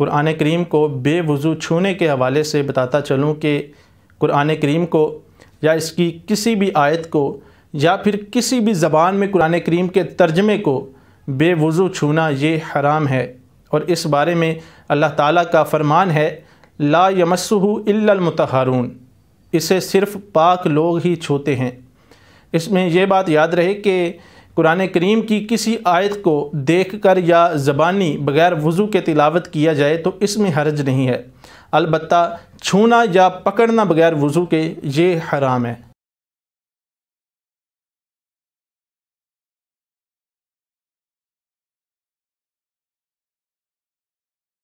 कुरान करीम को बेवज़ू छूने के हवाले से बताता चलूँ कि कुरान करीम को या इसकी किसी भी आयत को या फिर किसी भी ज़बान में कुरान करीम के तर्जमे को बेवज़ू छूना ये हराम है और इस बारे में अल्लाह ताला का फ़रमान है ला यमसू इल्लमतहारून इसे सिर्फ़ पाक लोग ही छूते हैं इसमें यह बात याद रहे कि कुरान करीम की किसी आयत को देख कर या ज़बानी बग़ैर वज़ू के तिलावत किया जाए तो इसमें हर्ज नहीं है अलबत् छूना या पकड़ना बग़ैर वज़ू के ये हराम है